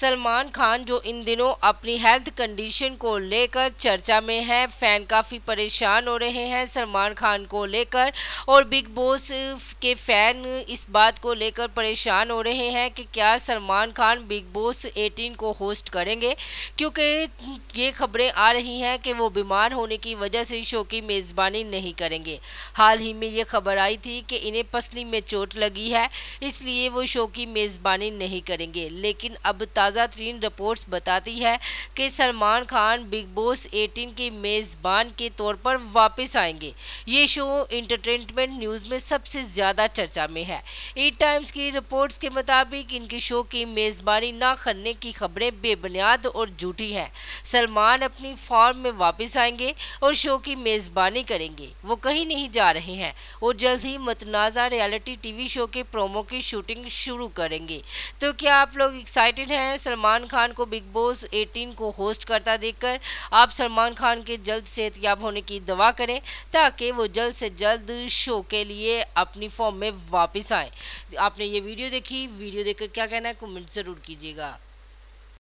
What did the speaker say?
सलमान खान जो इन दिनों अपनी हेल्थ कंडीशन को लेकर चर्चा में हैं फैन काफ़ी परेशान हो रहे हैं सलमान खान को लेकर और बिग बॉस के फ़ैन इस बात को लेकर परेशान हो रहे हैं कि क्या सलमान खान बिग बॉस 18 को होस्ट करेंगे क्योंकि ये खबरें आ रही हैं कि वो बीमार होने की वजह से शो की मेज़बानी नहीं करेंगे हाल ही में ये खबर आई थी कि इन्हें पसली में चोट लगी है इसलिए वो शो की मेज़बानी नहीं करेंगे लेकिन अब ताज़ा तरीन रिपोर्ट्स बताती है कि Salman Khan Bigg Boss eighteen के मेज़बान के तौर पर वापस आएंगे ये शो इंटरटेनमेंट न्यूज़ में सबसे ज़्यादा ज़्यादा चर्चा में है ई टाइम्स की रिपोर्ट्स के मुताबिक इनकी शो की मेज़बानी ना करने की खबरें बेबुनियाद और झूठी हैं सलमान अपनी फॉर्म में वापस आएंगे और शो की मेज़बानी करेंगे वो कहीं नहीं जा रहे हैं वो जल्द ही मतनाज़ा रियलिटी टीवी शो के प्रोमो की शूटिंग शुरू करेंगे तो क्या आप लोग एक्साइटेड हैं सलमान खान को बिग बॉस 18 को होस्ट करता देखकर आप सलमान खान के जल्द सेहतयाब होने की दवा करें ताकि वो जल्द से जल्द शो के लिए अपनी फॉर्म में वापस आए आपने ये वीडियो देखी वीडियो देखकर क्या कहना है कमेंट ज़रूर कीजिएगा